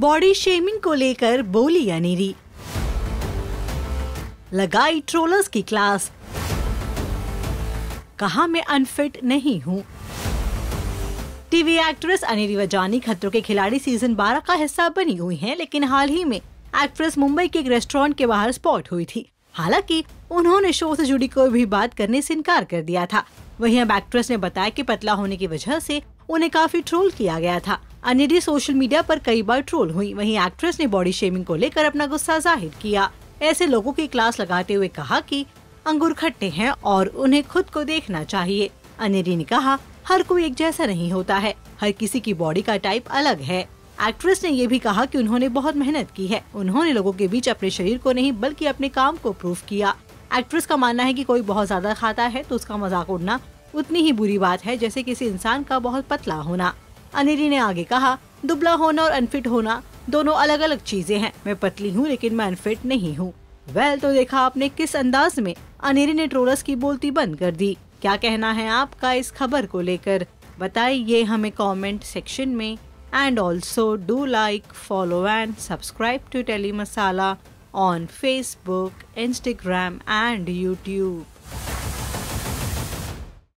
body shaming को लेकर बोली अनिरी लगाई ट्रोलर्स की क्लास कहा मैं अनफिट नहीं हूँ टीवी एक्ट्रेस अनिरी वजानी खतरों के खिलाड़ी सीजन 12 का हिस्सा बनी हुई हैं, लेकिन हाल ही में एक्ट्रेस मुंबई के एक रेस्टोरेंट के बाहर स्पॉट हुई थी हालांकि उन्होंने शो से जुड़ी कोई भी बात करने से इनकार कर दिया था वहीं अब एक्ट्रेस ने बताया कि पतला होने की वजह से उन्हें काफी ट्रोल किया गया था अनिधि सोशल मीडिया पर कई बार ट्रोल हुई वहीं एक्ट्रेस ने बॉडी शेमिंग को लेकर अपना गुस्सा जाहिर किया ऐसे लोगों की क्लास लगाते हुए कहा कि अंगूर खट्टे हैं और उन्हें खुद को देखना चाहिए अनिधि ने कहा हर कोई एक जैसा नहीं होता है हर किसी की बॉडी का टाइप अलग है एक्ट्रेस ने ये भी कहा कि उन्होंने बहुत मेहनत की है उन्होंने लोगों के बीच अपने शरीर को नहीं बल्कि अपने काम को प्रूफ किया एक्ट्रेस का मानना है कि कोई बहुत ज्यादा खाता है तो उसका मजाक उड़ना उतनी ही बुरी बात है जैसे किसी इंसान का बहुत पतला होना अनिरी ने आगे कहा दुबला होना और अनफिट होना दोनों अलग अलग चीजें हैं मैं पतली हूँ लेकिन मैं अनफिट नहीं हूँ वेल तो देखा आपने किस अंदाज में अनिरी ने ट्रोलस की बोलती बंद कर दी क्या कहना है आपका इस खबर को लेकर बताइए हमें कमेंट सेक्शन में and also do like follow and subscribe to Tele Masala on Facebook Instagram and YouTube